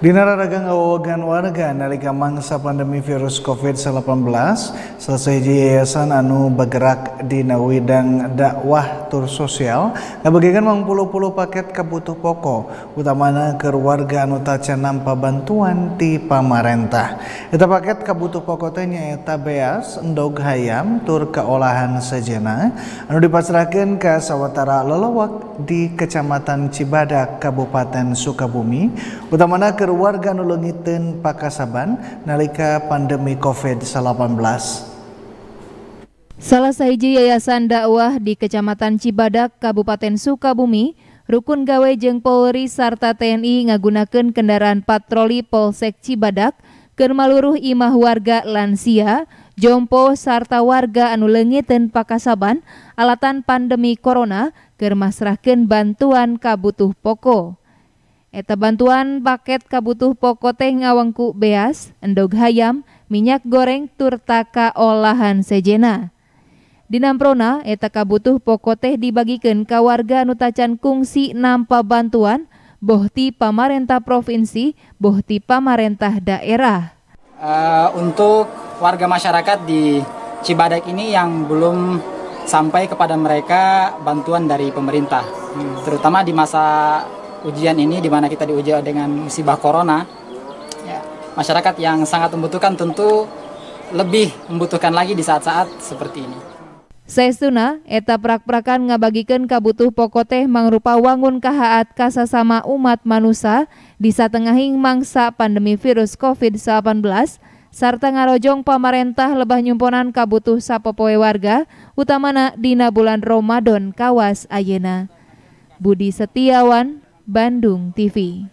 Dinararagang awagan warga nalika mangsa pandemi virus COVID-19 selesai di yayasan anu bergerak di nawidang dakwah tur sosial ngabagikan mang puluh-puluh paket kebutuh pokok utamana ke warga anu taca nampa bantuan ti pamarentah eta paket kebutuh pokoknya nya eta beas endog hayam tur keolahan sejena anu dipasrahkeun ke sawatara lelawak di Kecamatan Cibadak Kabupaten Sukabumi utamana ke agar warga nu pakasaban nalika pandemi COVID-19. Salah sahiji Yayasan Dakwah di Kecamatan Cibadak, Kabupaten Sukabumi, Rukun Gawe jeng Polri sarta TNI ngagunakan kendaraan patroli Polsek Cibadak Kermaluruh maluruh imah warga lansia, jompo sarta warga anu lengiten pakasaban alatan pandemi corona keur bantuan kabutuh pokok. Eta bantuan paket kabutuh pokok teh ngawengku beas, endog hayam, minyak goreng turtaka olahan sejena. Dinamprona eta kabutuh pokok teh dibagikan ke warga nutacan kungsi nampa bantuan bohti pamarentah provinsi, bohti pamarentah daerah. Uh, untuk warga masyarakat di Cibadak ini yang belum sampai kepada mereka bantuan dari pemerintah, hmm. terutama di masa ujian ini di mana kita diuji dengan musibah corona ya, masyarakat yang sangat membutuhkan tentu lebih membutuhkan lagi di saat-saat seperti ini. Sesuna, eta prak-prakan ngabagikan kabutuh teh mangrupa wangun kahaat kasasama umat manusia di satengahing mangsa pandemi virus COVID-19 sarta ngarojong pamarentah lebah nyumponan kabutuh sapopoe warga utamana dina bulan Ramadan kawas ayena. Budi Setiawan, Bandung TV.